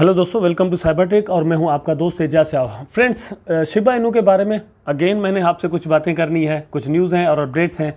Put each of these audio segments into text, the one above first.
hello दोस्तों welcome to cyber tech और मैं हूं आपका दोस्त एजा श्या फ्रेंड्स शिबा इनू के बारे में अगेन मैंने आपसे कुछ बातें करनी है कुछ न्यूज़ हैं और अपडेट्स हैं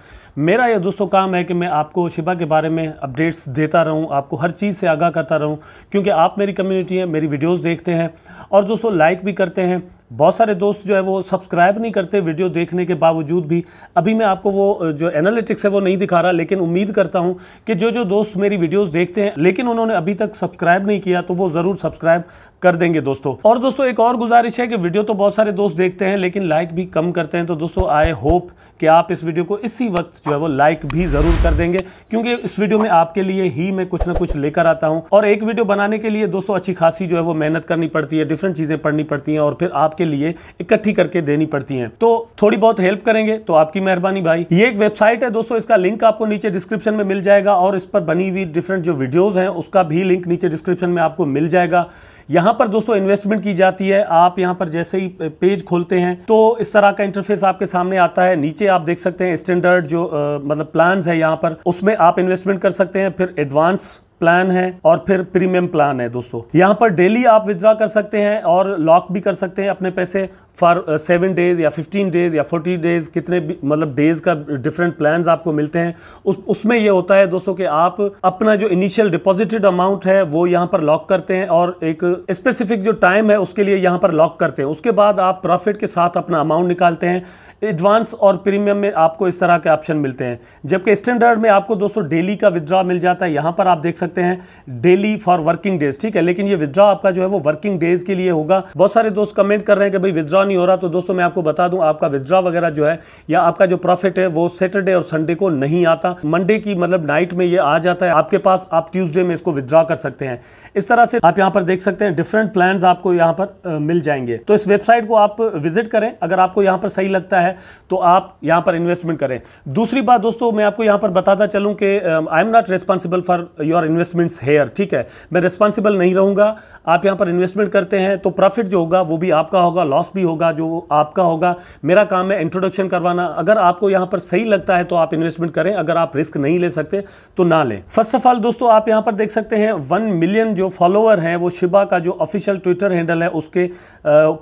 मेरा यह दोस्तों काम है कि मैं आपको शिबा के बारे में अपडेट्स देता रहूं आपको हर चीज़ से आगाह करता रहूं क्योंकि आप मेरी कम्युनिटी हैं मेरी वीडियोज़ देखते हैं और दोस्तों लाइक भी करते हैं बहुत सारे दोस्त जो है वो सब्सक्राइब नहीं करते वीडियो देखने के बावजूद भी अभी मैं आपको वो जो एनालिटिक्स है वो नहीं दिखा रहा लेकिन उम्मीद करता हूँ कि जो जो दोस्त मेरी वीडियोस देखते हैं लेकिन उन्होंने अभी तक सब्सक्राइब नहीं किया तो वो ज़रूर सब्सक्राइब कर देंगे दोस्तों और दोस्तों एक और गुजारिश है कि वीडियो तो बहुत सारे दोस्त देखते हैं लेकिन लाइक भी कम करते हैं तो दोस्तों आई होप कि आप इस वीडियो को इसी वक्त जो है वो लाइक भी जरूर कर देंगे क्योंकि इस वीडियो में आपके लिए ही मैं कुछ ना कुछ लेकर आता हूँ और एक वीडियो बनाने के लिए दोस्तों अच्छी खासी जो है वो मेहनत करनी पड़ती है डिफरेंट चीजें पढ़नी पड़ती हैं और फिर आपके लिए इकट्ठी करके देनी पड़ती हैं तो थोड़ी बहुत हेल्प करेंगे तो आपकी मेहरबानी भाई ये एक वेबसाइट है दोस्तों इसका लिंक आपको नीचे डिस्क्रिप्शन में मिल जाएगा और इस पर बनी हुई डिफरेंट जो वीडियोज हैं उसका भी लिंक नीचे डिस्क्रिप्शन में आपको मिल जाएगा यहां पर दोस्तों इन्वेस्टमेंट की जाती है आप यहाँ पर जैसे ही पेज खोलते हैं तो इस तरह का इंटरफेस आपके सामने आता है नीचे आप देख सकते हैं स्टैंडर्ड जो आ, मतलब प्लान है यहां पर उसमें आप इन्वेस्टमेंट कर सकते हैं फिर एडवांस प्लान है और फिर प्रीमियम प्लान है दोस्तों यहाँ पर डेली आप विद्रॉ कर सकते हैं और लॉक भी कर सकते हैं अपने पैसे फॉर सेवन डेज़ या फिफ्टीन डेज़ या फोर्टी डेज़ कितने मतलब डेज़ का डिफरेंट प्लान आपको मिलते हैं उस उसमें यह होता है दोस्तों कि आप अपना जो इनिशियल डिपॉजिटेड अमाउंट है वो यहाँ पर लॉक करते हैं और एक स्पेसिफिक जो टाइम है उसके लिए यहाँ पर लॉक करते हैं उसके बाद आप प्रॉफिट के साथ अपना अमाउंट निकालते हैं एडवांस और प्रीमियम में आपको इस तरह के ऑप्शन मिलते हैं जबकि स्टैंडर्ड में आपको दोस्तों डेली का विदड्रॉ मिल जाता है यहाँ पर आप देख सकते हैं डेली फॉर वर्किंग डेज ठीक है लेकिन ये विदड्रॉ आपका जो है वो वर्किंग डेज के लिए होगा बहुत सारे दोस्त कमेंट कर रहे हैं कि भाई विदड्रॉ विदड्रॉ नहीं हो रहा तो दोस्तों मैं आपको बता दूं आपका विदड्रॉ वगैरह जो है या आपका जो प्रॉफिट है वो सैटरडे और संडे को नहीं आता मंडे की मतलब नाइट में ये आ जाता है आपके पास आप ट्यूजडे में इसको विदड्रॉ कर सकते हैं इस तरह से आप यहाँ पर देख सकते हैं डिफरेंट प्लान आपको यहाँ पर मिल जाएंगे तो इस वेबसाइट को आप विजिट करें अगर आपको यहाँ पर सही लगता है तो आप यहाँ पर इन्वेस्टमेंट करें दूसरी बात दोस्तों मैं आपको यहाँ पर बताता चलूँ कि I am not responsible for your investments here ठीक है मैं रिस्पॉन्सिबल नहीं रहूँगा आप यहाँ पर इन्वेस्टमेंट करते हैं तो प्रॉफिट जो होगा वो भी आपका होगा लॉस भी होगा होगा जो आपका होगा मेरा काम है इंट्रोडक्शन करवाना अगर आपको यहां पर सही लगता है तो आप इन्वेस्टमेंट करें अगर आप रिस्क नहीं ले सकते तो ना लें फर्स्ट ऑफ ऑल दोस्तों आप यहां पर देख सकते हैं वन मिलियन जो फॉलोअर हैं वो शिबा का जो ऑफिशियल ट्विटर हैंडल है उसके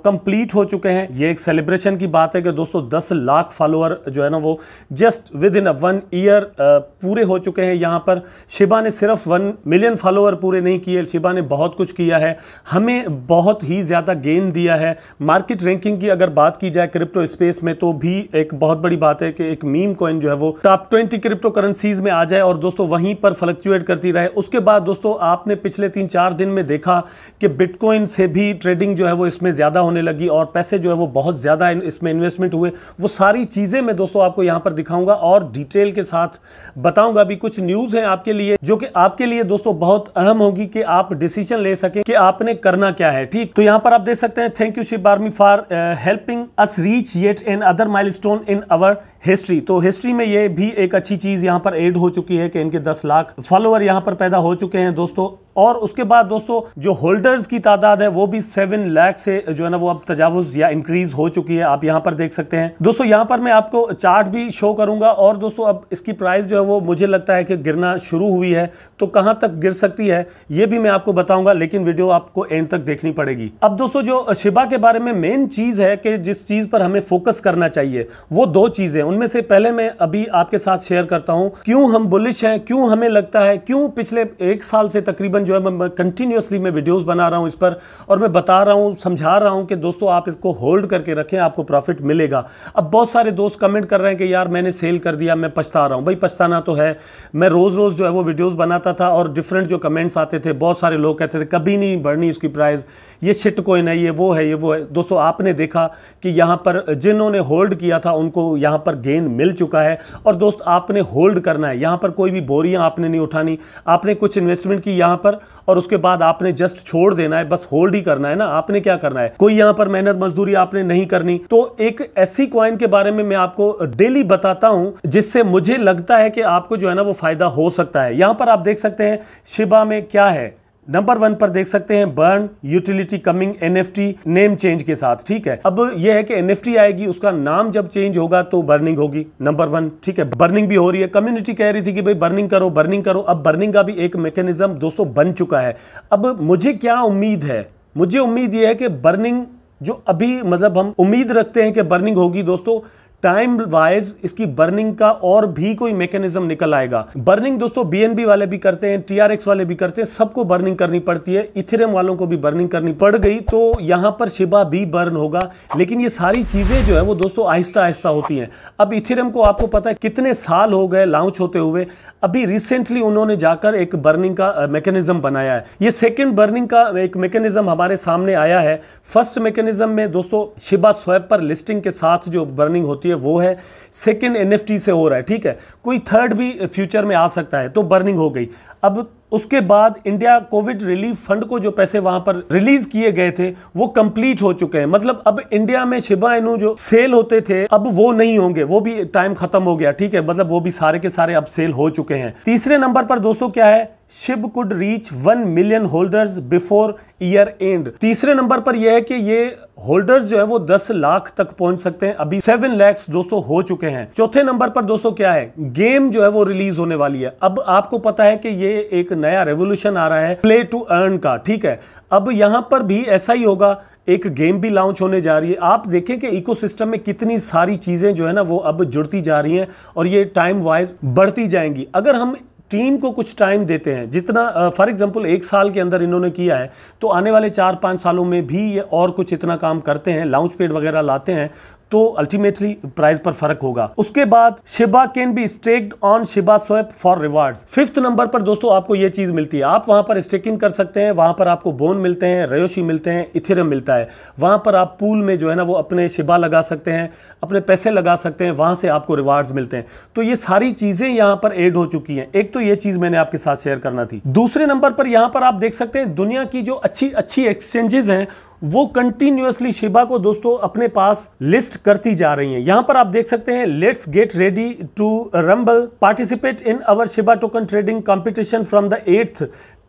कंप्लीट हो चुके हैं ये एक सेलिब्रेशन की बात है कि दोस्तों दस लाख फॉलोअर जो है ना वो just within one year पूरे हो चुके हैं यहां पर शिबा ने सिर्फ वन मिलियन फॉलोअर पूरे नहीं किए शिबा ने बहुत कुछ किया है हमें बहुत ही ज़्यादा गेन दिया है मार्केट रैंक रैंकिंग की अगर बात की जाए क्रिप्टो स्पेस में तो भी एक बहुत बड़ी बात है कि एक मीम कॉइन जो है वो टॉप ट्वेंटी क्रिप्टो करेंसीज में आ जाए और दोस्तों वहीं पर फ्लक्चुएट करती रहे उसके बाद दोस्तों आपने पिछले तीन चार दिन में देखा कि बिटकॉइन से भी ट्रेडिंग जो है वो इसमें ज़्यादा होने लगी और पैसे जो है वो बहुत ज़्यादा इसमें इन्वेस्टमेंट हुए वो सारी चीज़ें मैं दोस्तों आपको यहां पर दिखाऊंगा और डिटेल के साथ बताऊंगा भी कुछ न्यूज़ है आपके लिए जो कि आपके लिए दोस्तों बहुत अहम होगी कि आप डिसीजन ले सके कि आपने करना क्या है ठीक तो यहां पर आप देख सकते हैं thank you Shib army for helping us reach yet another milestone in our history तो हिस्ट्री में ये भी एक अच्छी चीज़ यहाँ पर एड हो चुकी है कि इनके 10 लाख फॉलोअर यहाँ पर पैदा हो चुके हैं दोस्तों और उसके बाद दोस्तों जो होल्डर्स की तादाद है वो भी सेवन लाख से जो है ना वो अब तजावज या इंक्रीज हो चुकी है आप यहाँ पर देख सकते हैं दोस्तों यहाँ पर मैं आपको चार्ट भी शो करूंगा और दोस्तों अब इसकी प्राइस जो है वो मुझे लगता है कि गिरना शुरू हुई है तो कहाँ तक गिर सकती है ये भी मैं आपको बताऊंगा लेकिन वीडियो आपको एंड तक देखनी पड़ेगी अब दोस्तों जो शिबा के बारे में मेन चीज है कि जिस चीज पर हमें फोकस करना चाहिए वो दो चीजें उनमें से पहले मैं अभी आपके साथ शेयर करता हूँ क्यों हम बुलिश हैं क्यों हमें लगता है क्यों पिछले एक साल से तकरीबन तकरीबन जो है मैं कंटिन्यूसली मैं वीडियोस बना रहा हूँ इस पर और मैं बता रहा हूँ समझा रहा हूँ कि दोस्तों आप इसको होल्ड करके रखें आपको प्रॉफिट मिलेगा अब बहुत सारे दोस्त कमेंट कर रहे हैं कि यार मैंने सेल कर दिया मैं पछता रहा हूँ भाई पछताना तो है मैं रोज़ रोज़ जो है वो वीडियोज़ बनाता था और डिफरेंट जो कमेंट्स आते थे बहुत सारे लोग कहते थे कभी नहीं बढ़नी इसकी प्राइस ये शिट कोइन है ये वो है ये वो है दोस्तों आपने देखा कि यहाँ पर जिन्होंने होल्ड किया था उनको यहाँ पर गेन मिल चुका है और दोस्त आपने होल्ड करना है यहाँ पर कोई भी बोरियाँ आपने नहीं उठानी आपने कुछ इन्वेस्टमेंट की यहाँ पर पर और उसके बाद आपने जस्ट छोड़ देना है बस होल्ड ही करना है ना आपने क्या करना है कोई यहां पर मेहनत मजदूरी आपने नहीं करनी तो एक ऐसी क्वाइन के बारे में मैं आपको डेली बताता हूं जिससे मुझे लगता है कि आपको जो है ना वो फायदा हो सकता है यहां पर आप देख सकते हैं शिबा में क्या है नंबर वन पर देख सकते हैं burn utility coming NFT name change के साथ ठीक है अब ये है कि एनएफटी आएगी उसका नाम जब चेंज होगा तो बर्निंग होगी नंबर वन ठीक है बर्निंग भी हो रही है कम्युनिटी कह रही थी कि भाई बर्निंग करो बर्निंग करो अब बर्निंग का भी एक मैकेनिज्म दोस्तों बन चुका है अब मुझे क्या उम्मीद है मुझे उम्मीद यह है कि बर्निंग जो अभी मतलब हम उम्मीद रखते हैं कि बर्निंग होगी दोस्तों टाइम वाइज इसकी बर्निंग का और भी कोई मैकेनिज्म निकल आएगा बर्निंग दोस्तों बीएनबी वाले भी करते हैं टीआरएक्स वाले भी करते हैं सबको बर्निंग करनी पड़ती है इथेरियम वालों को भी बर्निंग करनी पड़ गई तो यहां पर शिबा भी बर्न होगा लेकिन ये सारी चीजें जो है वो दोस्तों आहिस्ता आहिस्ता होती हैं अब इथेरियम को आपको पता है कितने साल हो गए लॉन्च होते हुए अभी रिसेंटली उन्होंने जाकर एक बर्निंग का मैकेनिज्म बनाया है ये सेकेंड बर्निंग का एक मैकेनिज्म हमारे सामने आया है फर्स्ट मैकेनिज्म में दोस्तों शिबा स्वैप पर लिस्टिंग के साथ जो बर्निंग होती है है वो है सेकेंड एन से हो रहा है ठीक है कोई थर्ड भी फ्यूचर में आ सकता है तो बर्निंग हो गई अब उसके बाद इंडिया कोविड रिलीफ फंड को जो पैसे वहां पर रिलीज किए गए थे वो कंप्लीट हो चुके हैं मतलब अब इंडिया में शिबा इनू जो सेल होते थे अब वो नहीं होंगे वो भी टाइम खत्म हो गया ठीक है मतलब वो भी सारे के सारे अब सेल हो चुके हैं तीसरे नंबर पर दोस्तों क्या है Shib could reach one million holders before year end तीसरे नंबर पर यह है कि ये होल्डर्स जो है वो 10 लाख तक पहुंच सकते हैं अभी 7 लैक्स दोस्तों हो चुके हैं चौथे नंबर पर दोस्तों क्या है गेम जो है वो रिलीज होने वाली है अब आपको पता है कि ये एक नया रेवोल्यूशन आ रहा है प्ले टू अर्न का ठीक है अब यहां पर भी ऐसा ही होगा एक गेम भी लॉन्च होने जा रही है आप देखें कि इकोसिस्टम में कितनी सारी चीज़ें जो है ना वो अब जुड़ती जा रही हैं और ये टाइम वाइज बढ़ती जाएंगी अगर हम टीम को कुछ टाइम देते हैं जितना फॉर एग्जांपल एक साल के अंदर इन्होंने किया है तो आने वाले चार पाँच सालों में भी ये और कुछ इतना काम करते हैं लाउंज पेड वगैरह लाते हैं तो अल्टीमेटली प्राइस पर फर्क होगा उसके बाद Shiba can be staked on Shiba swap for reward fifth नंबर पर दोस्तों आपको ये चीज मिलती है आप वहां पर स्टेकिंग कर सकते हैं वहां पर आपको बोन मिलते हैं रयोशी मिलते हैं इथेरियम मिलता है वहां पर आप पूल में जो है ना वो अपने शिबा लगा सकते हैं अपने पैसे लगा सकते हैं वहां से आपको रिवार्ड मिलते हैं तो ये सारी चीजें यहां पर एड हो चुकी हैं एक तो ये चीज मैंने आपके साथ शेयर करना थी दूसरे नंबर पर यहां पर आप देख सकते हैं दुनिया की जो अच्छी अच्छी एक्सचेंजेस हैं वो कंटिन्यूसली शिबा को दोस्तों अपने पास लिस्ट करती जा रही है यहां पर आप देख सकते हैं let's get ready to rumble participate in our Shiba token trading competition from the eighth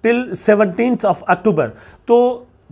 till seventeen of October तो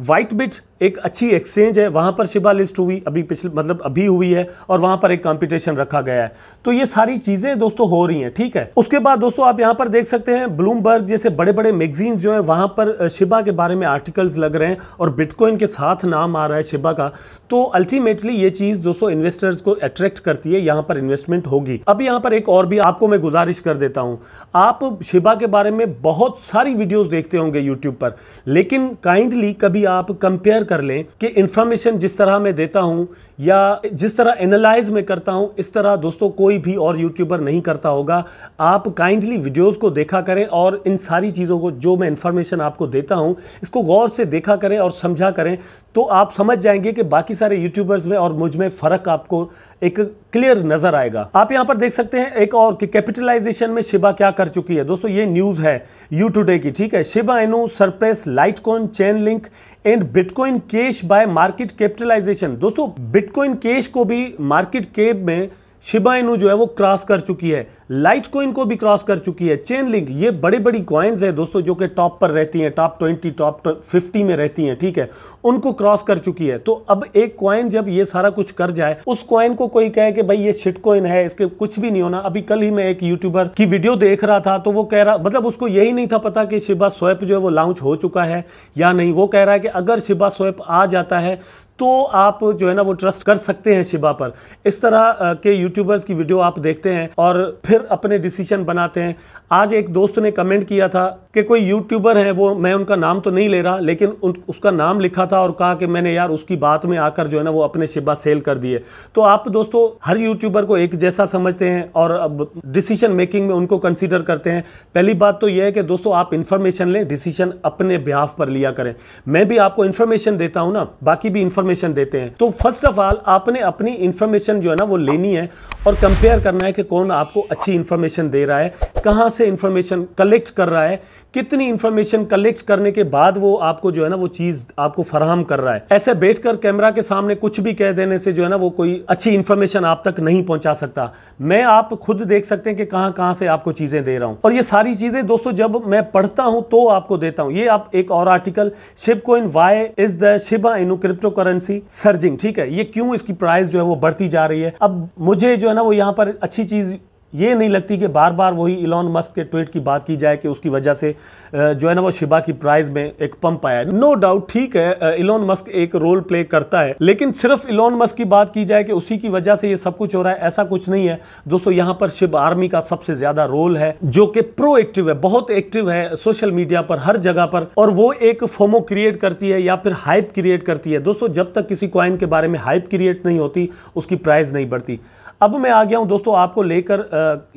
व्हाइट बिट एक अच्छी एक्सचेंज है वहाँ पर शिबा लिस्ट हुई अभी पिछले मतलब अभी हुई है और वहाँ पर एक कंपटीशन रखा गया है तो ये सारी चीज़ें दोस्तों हो रही हैं ठीक है उसके बाद दोस्तों आप यहाँ पर देख सकते हैं ब्लूमबर्ग जैसे बड़े बड़े मैगजीन जो है वहाँ पर शिबा के बारे में आर्टिकल्स लग रहे हैं और बिटकॉइन के साथ नाम आ रहा है शिबा का तो अल्टीमेटली ये चीज़ दोस्तों इन्वेस्टर्स को अट्रैक्ट करती है यहाँ पर इन्वेस्टमेंट होगी अब यहाँ पर एक और भी आपको मैं गुजारिश कर देता हूँ आप शिबा के बारे में बहुत सारी वीडियोज़ देखते होंगे यूट्यूब पर लेकिन काइंडली कभी आप कंपेयर कर लें कि इन्फॉर्मेशन जिस तरह मैं देता हूँ या जिस तरह एनालाइज मैं करता हूं इस तरह दोस्तों कोई भी और यूट्यूबर नहीं करता होगा आप काइंडली वीडियोस को देखा करें और इन सारी चीज़ों को जो मैं इन्फॉर्मेशन आपको देता हूं इसको गौर से देखा करें और समझा करें तो आप समझ जाएंगे कि बाकी सारे यूट्यूबर्स में और मुझ में फ़र्क आपको एक क्लियर नज़र आएगा आप यहाँ पर देख सकते हैं एक और कि कैपिटलाइजेशन में शिबा क्या कर चुकी है दोस्तों ये न्यूज़ है यू टूडे की ठीक है Shiba Inu surpasses Litecoin Chainlink and Bitcoin cash by market capitalisation दोस्तों बिट बिटकॉइन केश को भी मार्केट केप में शिबाइनू जो है वो क्रॉस कर चुकी है लाइट कोइन को भी क्रॉस कर चुकी है चेन लिंक ये बड़ी बड़ी कॉइन्स हैं दोस्तों जो कि टॉप पर रहती हैं टॉप ट्वेंटी टॉप फिफ्टी में रहती हैं ठीक है उनको क्रॉस कर चुकी है तो अब एक कॉइन जब ये सारा कुछ कर जाए उस कॉइन को कोई कहे कि भाई ये शिट कॉइन है इसके कुछ भी नहीं होना अभी कल ही मैं एक यूट्यूबर की वीडियो देख रहा था तो वो कह रहा मतलब उसको यही नहीं था पता कि शिबा स्वैप जो है वो लॉन्च हो चुका है या नहीं वो कह रहा है कि अगर शिबा स्वैप आ जाता है तो आप जो है ना वो ट्रस्ट कर सकते हैं शिबा पर इस तरह के यूट्यूबर्स की वीडियो आप देखते हैं और फिर अपने डिसीजन बनाते हैं आज एक दोस्त ने कमेंट किया था कि कोई यूट्यूबर है वो मैं उनका नाम तो नहीं ले रहा लेकिन उन, उसका नाम लिखा था और कहा कि मैंने यार उसकी बात में आकर जो है ना वो अपने शिबा सेल कर दिए तो आप दोस्तों हर यूट्यूबर को एक जैसा समझते हैं और अब डिसीजन मेकिंग में उनको कंसिडर करते हैं पहली बात तो यह है कि दोस्तों आप इन्फॉर्मेशन लें डिसीजन अपने ब्याह पर लिया करें मैं भी आपको इन्फॉर्मेशन देता हूँ ना बाकी भी इन्फॉर्मेशन इंफॉर्मेशन देते हैं तो फर्स्ट ऑफ ऑल आपने अपनी इंफॉर्मेशन जो है ना वो लेनी है और कंपेयर करना है कि कौन आपको अच्छी इंफॉर्मेशन दे रहा है कहाँ से इंफॉर्मेशन कलेक्ट कर रहा है कितनी इंफॉर्मेशन कलेक्ट करने के बाद वो आपको जो है ना वो चीज़ आपको फराहम कर रहा है ऐसे बैठकर कैमरा के सामने कुछ भी कह देने से जो है ना वो कोई अच्छी इंफॉर्मेशन आप तक नहीं पहुंचा सकता मैं आप खुद देख सकते हैं कि कहां कहां से आपको चीज़ें दे रहा हूं और ये सारी चीज़ें दोस्तों जब मैं पढ़ता हूं तो आपको देता हूं ये आप एक और article Shib coin why is the Shiba in cryptocurrency surging ठीक है ये क्यों इसकी प्राइस जो है वो बढ़ती जा रही है अब मुझे जो है ना वो यहाँ पर अच्छी चीज ये नहीं लगती कि बार बार वही इलॉन मस्क के ट्वीट की बात की जाए कि उसकी वजह से जो है ना वो शिबा की प्राइस में एक पंप आया नो डाउट ठीक है इलॉन मस्क एक रोल प्ले करता है लेकिन सिर्फ इलॉन मस्क की बात की जाए कि उसी की वजह से ये सब कुछ हो रहा है ऐसा कुछ नहीं है दोस्तों यहाँ पर शिब आर्मी का सबसे ज्यादा रोल है जो कि प्रो एक्टिव है बहुत एक्टिव है सोशल मीडिया पर हर जगह पर और वो एक फोमो क्रिएट करती है या फिर हाइप क्रिएट करती है दोस्तों जब तक किसी क्वाइन के बारे में हाइप क्रिएट नहीं होती उसकी प्राइज नहीं बढ़ती अब मैं आ गया हूं दोस्तों आपको लेकर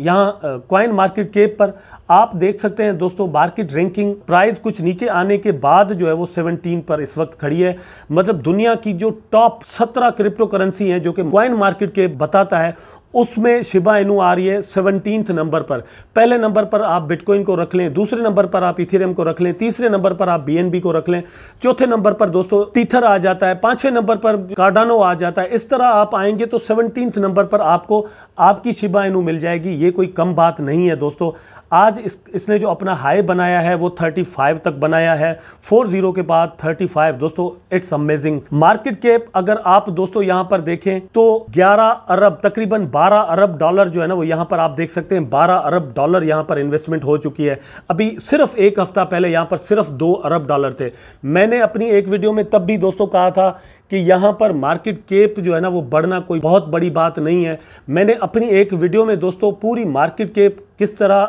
यहाँ क्वाइन मार्केट केप पर आप देख सकते हैं दोस्तों मार्केट रैंकिंग प्राइस कुछ नीचे आने के बाद जो है वो 17 पर इस वक्त खड़ी है मतलब दुनिया की जो टॉप 17 क्रिप्टो करेंसी है जो कि क्वाइन मार्केट के बताता है उसमें शिबा इनू आ रही है सेवनटीनथ नंबर पर पहले नंबर पर आप बिटकॉइन को रख लें दूसरे नंबर पर आप इथेरियम को रख लें तीसरे नंबर पर आप बीएनबी को रख लें चौथे नंबर पर दोस्तों तीथर आ जाता है पांचवें नंबर पर कार्डानो आ जाता है इस तरह आप आएंगे तो सेवनटीनथ नंबर पर आपको आपकी शिबा इनू मिल जाएगी ये कोई कम बात नहीं है दोस्तों आज इस, इसने जो अपना हाई बनाया है वो थर्टी फाइव तक बनाया है फोर जीरो के बाद थर्टी फाइव दोस्तों इट्स अमेजिंग मार्केट कैप अगर आप दोस्तों यहां पर देखें तो ग्यारह अरब तकरीबन 12 अरब डॉलर जो है ना वो यहाँ पर आप देख सकते हैं 12 अरब डॉलर यहाँ पर इन्वेस्टमेंट हो चुकी है अभी सिर्फ एक हफ्ता पहले यहाँ पर सिर्फ दो अरब डॉलर थे मैंने अपनी एक वीडियो में तब भी दोस्तों कहा था कि यहाँ पर मार्केट केप जो है ना वो बढ़ना कोई बहुत बड़ी बात नहीं है मैंने अपनी एक वीडियो में दोस्तों पूरी मार्केट केप किस तरह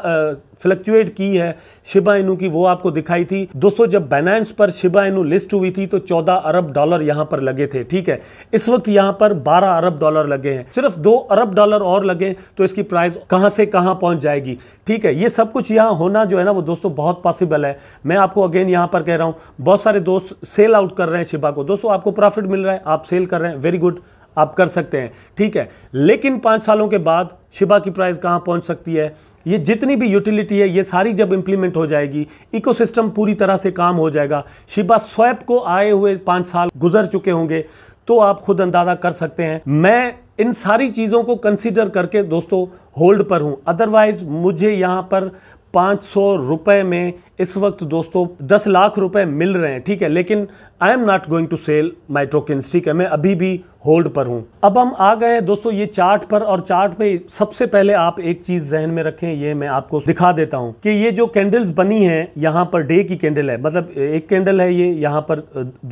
फ्लक्चुएट की है शिबा इनू की वो आपको दिखाई थी दोस्तों जब बैनांस पर शिबा इनू लिस्ट हुई थी तो 14 अरब डॉलर यहां पर लगे थे ठीक है इस वक्त यहां पर 12 अरब डॉलर लगे हैं सिर्फ दो अरब डॉलर और लगे तो इसकी प्राइस कहां से कहां पहुंच जाएगी ठीक है ये सब कुछ यहां होना जो है ना वो दोस्तों बहुत पॉसिबल है मैं आपको अगेन यहां पर कह रहा हूँ बहुत सारे दोस्त सेल आउट कर रहे हैं शिबा को दोस्तों आपको प्रॉफिट मिल रहा है आप सेल कर रहे हैं वेरी गुड आप कर सकते हैं ठीक है लेकिन पांच सालों के बाद शिबा की प्राइस कहां पहुंच सकती है ये जितनी भी यूटिलिटी है ये सारी जब इम्प्लीमेंट हो जाएगी इकोसिस्टम पूरी तरह से काम हो जाएगा शिबा स्वैप को आए हुए पाँच साल गुजर चुके होंगे तो आप खुद अंदाज़ा कर सकते हैं मैं इन सारी चीज़ों को कंसीडर करके दोस्तों होल्ड पर हूं अदरवाइज़ मुझे यहां पर पाँच सौ रुपए में इस वक्त दोस्तों दस लाख रुपए मिल रहे हैं ठीक है लेकिन I am not going to sell my token ठीक है मैं अभी भी होल्ड पर हूँ अब हम आ गए दोस्तों ये चार्ट पर और चार्ट पे सबसे पहले आप एक चीज़ जहन में रखें ये मैं आपको दिखा देता हूँ कि ये जो कैंडल्स बनी हैं यहाँ पर डे की कैंडल है मतलब एक कैंडल है ये यहाँ पर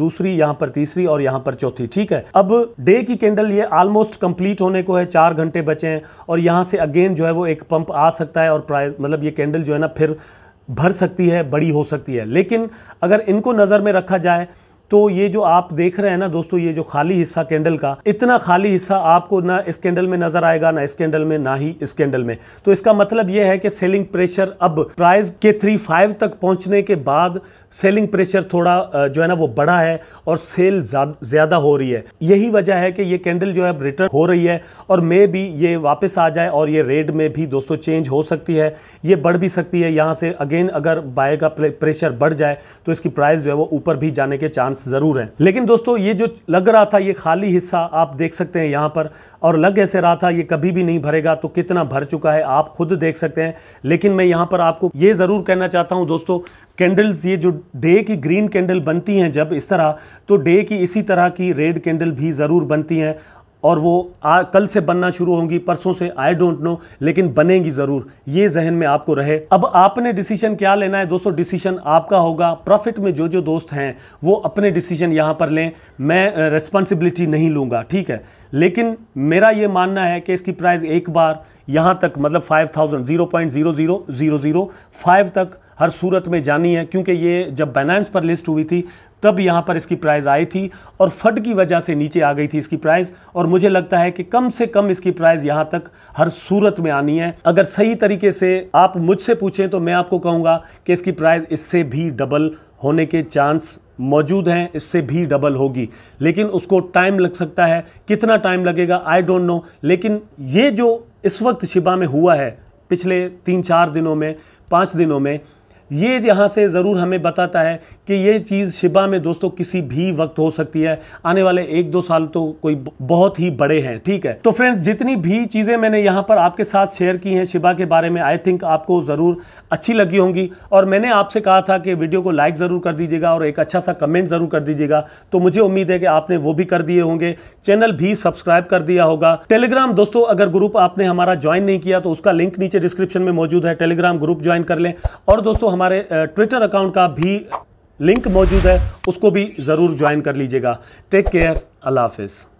दूसरी यहाँ पर तीसरी और यहाँ पर चौथी ठीक है अब डे की कैंडल ये ऑलमोस्ट कंप्लीट होने को है चार घंटे बचे हैं और यहाँ से अगेन जो है वो एक पंप आ सकता है और प्राइस मतलब ये कैंडल जो है ना फिर भर सकती है बड़ी हो सकती है लेकिन अगर इनको नज़र में रखा जाए तो ये जो आप देख रहे हैं ना दोस्तों ये जो खाली हिस्सा कैंडल का इतना खाली हिस्सा आपको ना इस कैंडल में नजर आएगा ना इस कैंडल में ना ही इस कैंडल में तो इसका मतलब यह है कि सेलिंग प्रेशर अब प्राइस के थ्री फाइव तक पहुंचने के बाद सेलिंग प्रेशर थोड़ा जो है ना वो बढ़ा है और सेल ज़्यादा हो रही है यही वजह है कि ये कैंडल जो है रिटर्न हो रही है और मे भी ये वापस आ जाए और ये रेड में भी दोस्तों चेंज हो सकती है ये बढ़ भी सकती है यहाँ से अगेन अगर बाय का प्रेशर बढ़ जाए तो इसकी प्राइस जो है वो ऊपर भी जाने के चांस ज़रूर हैं लेकिन दोस्तों ये जो लग रहा था ये खाली हिस्सा आप देख सकते हैं यहाँ पर और लग ऐसे रहा था ये कभी भी नहीं भरेगा तो कितना भर चुका है आप खुद देख सकते हैं लेकिन मैं यहाँ पर आपको ये ज़रूर कहना चाहता हूँ दोस्तों कैंडल्स ये जो डे की ग्रीन कैंडल बनती हैं जब इस तरह तो डे की इसी तरह की रेड कैंडल भी ज़रूर बनती हैं और वो आ, कल से बनना शुरू होंगी परसों से आई डोंट नो लेकिन बनेंगी ज़रूर ये जहन में आपको रहे अब आपने डिसीजन क्या लेना है दोस्तों डिसीजन आपका होगा प्रॉफिट में जो जो दोस्त हैं वो अपने डिसीजन यहाँ पर लें मैं रिस्पॉन्सिबिलिटी नहीं लूँगा ठीक है लेकिन मेरा ये मानना है कि इसकी प्राइस एक बार यहाँ तक मतलब five thousand zero point zero zero zero zero five तक हर सूरत में जानी है क्योंकि ये जब बाइनेंस पर लिस्ट हुई थी तब यहाँ पर इसकी प्राइस आई थी और फट की वजह से नीचे आ गई थी इसकी प्राइस और मुझे लगता है कि कम से कम इसकी प्राइस यहाँ तक हर सूरत में आनी है अगर सही तरीके से आप मुझसे पूछें तो मैं आपको कहूँगा कि इसकी प्राइस इससे भी डबल होने के चांस मौजूद हैं इससे भी डबल होगी लेकिन उसको टाइम लग सकता है कितना टाइम लगेगा आई डोंट नो लेकिन ये जो इस वक्त शिबा में हुआ है पिछले तीन चार दिनों में पाँच दिनों में ये यहाँ से ज़रूर हमें बताता है कि ये चीज़ शिबा में दोस्तों किसी भी वक्त हो सकती है आने वाले एक दो साल तो कोई बहुत ही बड़े हैं ठीक है तो फ्रेंड्स जितनी भी चीज़ें मैंने यहाँ पर आपके साथ शेयर की हैं शिबा के बारे में आई थिंक आपको ज़रूर अच्छी लगी होंगी और मैंने आपसे कहा था कि वीडियो को लाइक ज़रूर कर दीजिएगा और एक अच्छा सा कमेंट ज़रूर कर दीजिएगा तो मुझे उम्मीद है कि आपने वो भी कर दिए होंगे चैनल भी सब्सक्राइब कर दिया होगा टेलीग्राम दोस्तों अगर ग्रुप आपने हमारा ज्वाइन नहीं किया तो उसका लिंक नीचे डिस्क्रिप्शन में मौजूद है टेलीग्राम ग्रुप ज्वाइन कर लें और दोस्तों हमारे हमारे ट्विटर अकाउंट का भी लिंक मौजूद है उसको भी ज़रूर ज्वाइन कर लीजिएगा टेक केयर अल्लाह हाफिज़